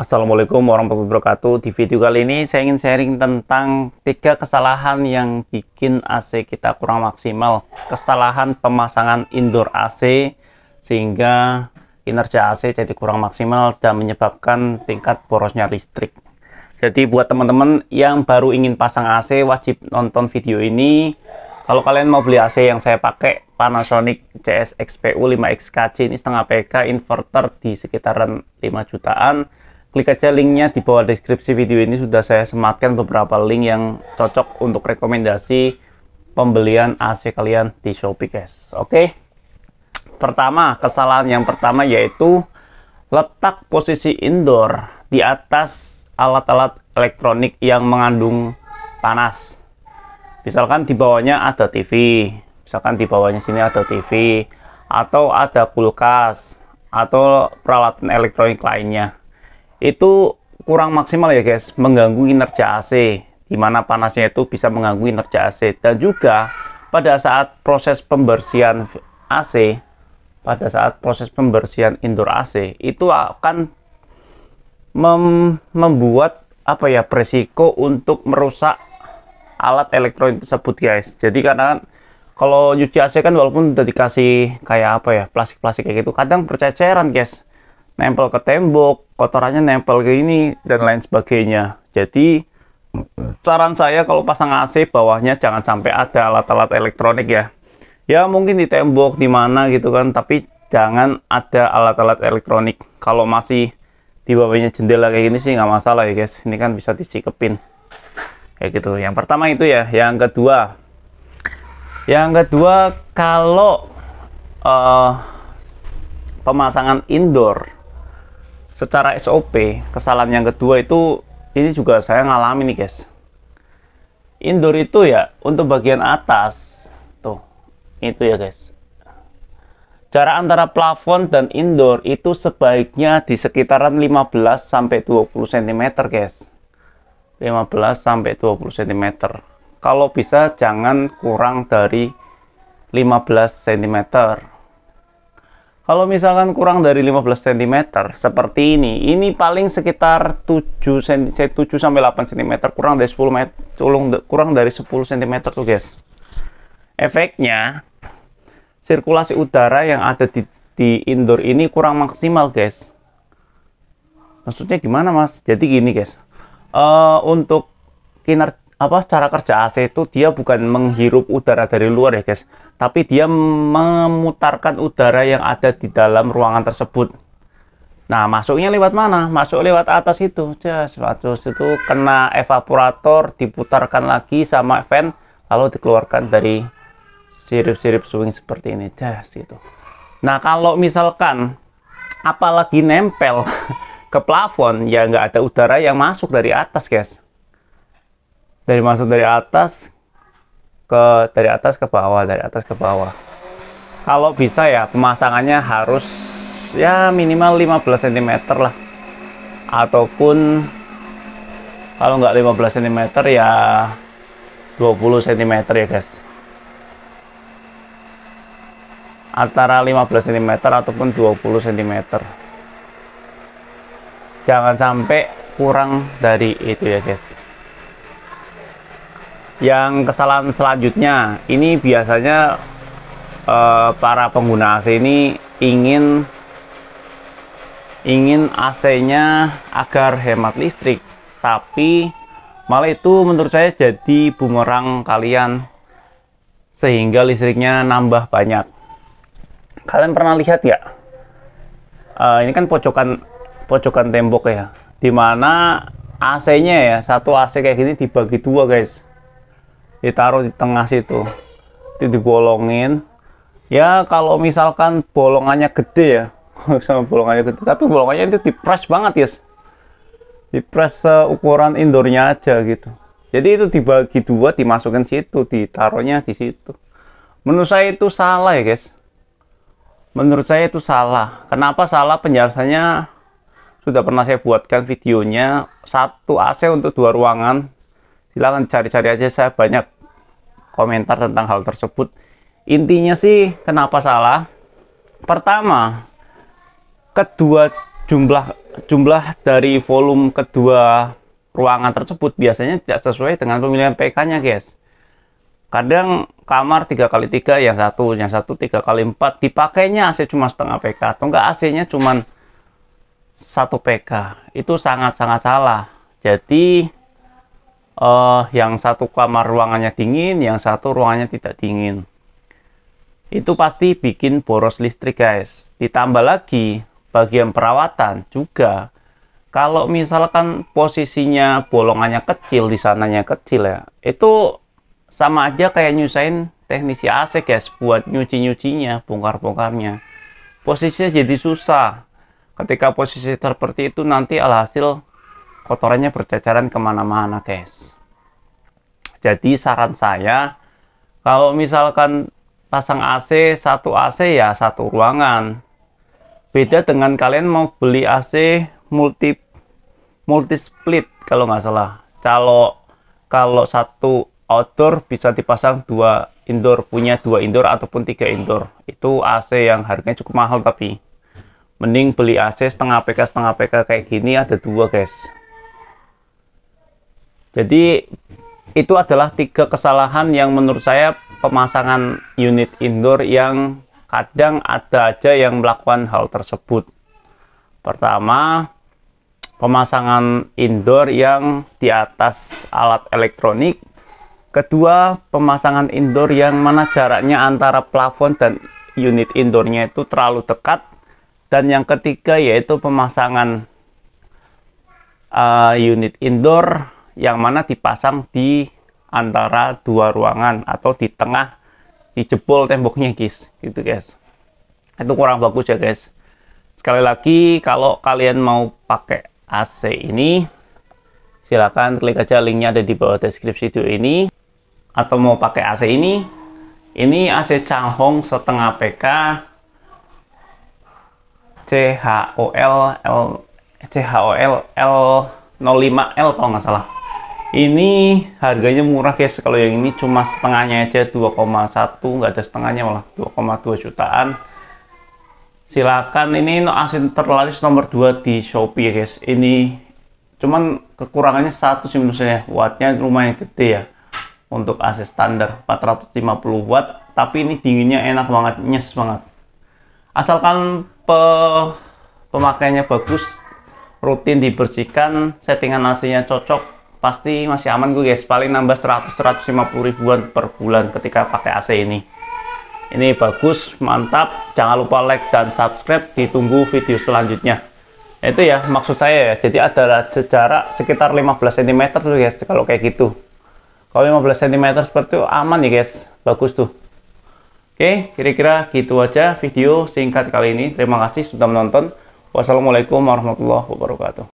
Assalamualaikum warahmatullahi wabarakatuh. Di video kali ini saya ingin sharing tentang tiga kesalahan yang bikin AC kita kurang maksimal. Kesalahan pemasangan indoor AC sehingga kinerja AC jadi kurang maksimal dan menyebabkan tingkat borosnya listrik. Jadi buat teman-teman yang baru ingin pasang AC wajib nonton video ini. Kalau kalian mau beli AC yang saya pakai Panasonic csxpu 5XKC ini setengah PK inverter di sekitaran 5 jutaan klik aja linknya di bawah deskripsi video ini sudah saya sematkan beberapa link yang cocok untuk rekomendasi pembelian AC kalian di Shopee guys oke pertama kesalahan yang pertama yaitu letak posisi indoor di atas alat-alat elektronik yang mengandung panas misalkan di bawahnya ada TV misalkan di bawahnya sini ada TV atau ada kulkas atau peralatan elektronik lainnya itu kurang maksimal ya guys, mengganggu kinerja AC, dimana panasnya itu bisa mengganggu kinerja AC. Dan juga pada saat proses pembersihan AC, pada saat proses pembersihan indoor AC, itu akan mem membuat apa ya presiko untuk merusak alat elektronik tersebut guys. Jadi karena kan kalau nyuci AC kan walaupun udah dikasih kayak apa ya plastik-plastik kayak gitu kadang berceceran guys nempel ke tembok, kotorannya nempel ke ini, dan lain sebagainya. Jadi, saran saya kalau pasang AC bawahnya jangan sampai ada alat-alat elektronik ya. Ya mungkin di tembok, di mana gitu kan, tapi jangan ada alat-alat elektronik. Kalau masih di bawahnya jendela kayak gini sih nggak masalah ya guys. Ini kan bisa disikepin. Kayak gitu. Yang pertama itu ya. Yang kedua, yang kedua, kalau uh, pemasangan indoor secara SOP kesalahan yang kedua itu ini juga saya ngalami nih guys indoor itu ya untuk bagian atas tuh itu ya guys jarak antara plafon dan indoor itu sebaiknya di sekitaran 15 sampai 20 cm guys 15 sampai 20 cm kalau bisa jangan kurang dari 15 cm kalau misalkan kurang dari 15 cm seperti ini, ini paling sekitar 7 cm, 7 sampai 8 cm, kurang dari 10 meter, kurang dari 10 cm tuh, guys. Efeknya sirkulasi udara yang ada di, di indoor ini kurang maksimal, guys. Maksudnya gimana, Mas? Jadi gini, guys. Uh, untuk kinerja apa cara kerja AC itu dia bukan menghirup udara dari luar ya guys tapi dia memutarkan udara yang ada di dalam ruangan tersebut nah masuknya lewat mana masuk lewat atas itu jas atas itu kena evaporator diputarkan lagi sama fan lalu dikeluarkan dari sirip-sirip swing seperti ini jas gitu nah kalau misalkan apalagi nempel ke plafon ya nggak ada udara yang masuk dari atas guys dari masuk dari atas ke dari atas ke bawah dari atas ke bawah kalau bisa ya pemasangannya harus ya minimal 15 cm lah ataupun kalau nggak 15 cm ya 20 cm ya guys antara 15 cm ataupun 20 cm jangan sampai kurang dari itu ya guys yang kesalahan selanjutnya ini biasanya eh, para pengguna AC ini ingin ingin AC-nya agar hemat listrik tapi malah itu menurut saya jadi bumerang kalian sehingga listriknya nambah banyak kalian pernah lihat ya ini kan pojokan pojokan tembok ya dimana AC-nya ya satu AC kayak gini dibagi dua guys ditaruh di tengah situ itu dibolongin ya kalau misalkan bolongannya gede ya sama bolongannya gede tapi bolongannya itu dipres banget ya yes. dipres ukuran indoornya aja gitu jadi itu dibagi dua dimasukin situ ditaruhnya di situ menurut saya itu salah ya guys menurut saya itu salah kenapa salah penjelasannya sudah pernah saya buatkan videonya satu AC untuk dua ruangan silahkan cari-cari aja saya banyak komentar tentang hal tersebut intinya sih kenapa salah pertama kedua jumlah jumlah dari volume kedua ruangan tersebut biasanya tidak sesuai dengan pemilihan PK-nya guys kadang kamar 3 kali 3 yang satu yang satu 3 kali 4 dipakainya AC cuma setengah PK atau enggak AC nya cuma satu PK itu sangat-sangat salah jadi uh, yang satu kamar ruangannya dingin, yang satu ruangannya tidak dingin. Itu pasti bikin boros listrik, guys. Ditambah lagi bagian perawatan juga. Kalau misalkan posisinya bolongannya kecil, di sananya kecil ya, itu sama aja kayak nyusain teknisi AC guys buat nyuci-nyucinya, bongkar-bongkarnya. Posisinya jadi susah. Ketika posisi seperti itu nanti alhasil kotorannya berceceran kemana-mana guys jadi saran saya kalau misalkan pasang AC satu AC ya satu ruangan beda dengan kalian mau beli AC multi multi split kalau nggak salah kalau kalau satu outdoor bisa dipasang dua indoor punya dua indoor ataupun tiga indoor itu AC yang harganya cukup mahal tapi mending beli AC setengah PK setengah PK kayak gini ada dua guys jadi itu adalah tiga kesalahan yang menurut saya pemasangan unit indoor yang kadang ada aja yang melakukan hal tersebut. Pertama, pemasangan indoor yang di atas alat elektronik. Kedua, pemasangan indoor yang mana jaraknya antara plafon dan unit indoornya itu terlalu dekat. Dan yang ketiga yaitu pemasangan uh, unit indoor yang mana dipasang di antara dua ruangan atau di tengah di dijebol temboknya guys gitu guys itu kurang bagus ya guys sekali lagi kalau kalian mau pakai AC ini silahkan klik aja linknya ada di bawah deskripsi video ini atau mau pakai AC ini ini AC Changhong setengah PK CHOL L CHOL L05L kalau nggak salah ini harganya murah guys kalau yang ini cuma setengahnya aja 2,1 nggak ada setengahnya malah 2,2 jutaan silakan ini no asin terlaris nomor 2 di Shopee ya guys ini cuman kekurangannya satu sih menurutnya wattnya lumayan gede ya untuk AC standar 450 watt tapi ini dinginnya enak banget nyes banget asalkan pe pemakaiannya bagus rutin dibersihkan settingan AC nya cocok pasti masih aman gue guys paling nambah 100 150 ribuan per bulan ketika pakai AC ini ini bagus mantap jangan lupa like dan subscribe ditunggu video selanjutnya itu ya maksud saya ya jadi adalah jarak sekitar 15 cm tuh guys kalau kayak gitu kalau 15 cm seperti itu aman ya guys bagus tuh oke kira-kira gitu aja video singkat kali ini terima kasih sudah menonton wassalamualaikum warahmatullahi wabarakatuh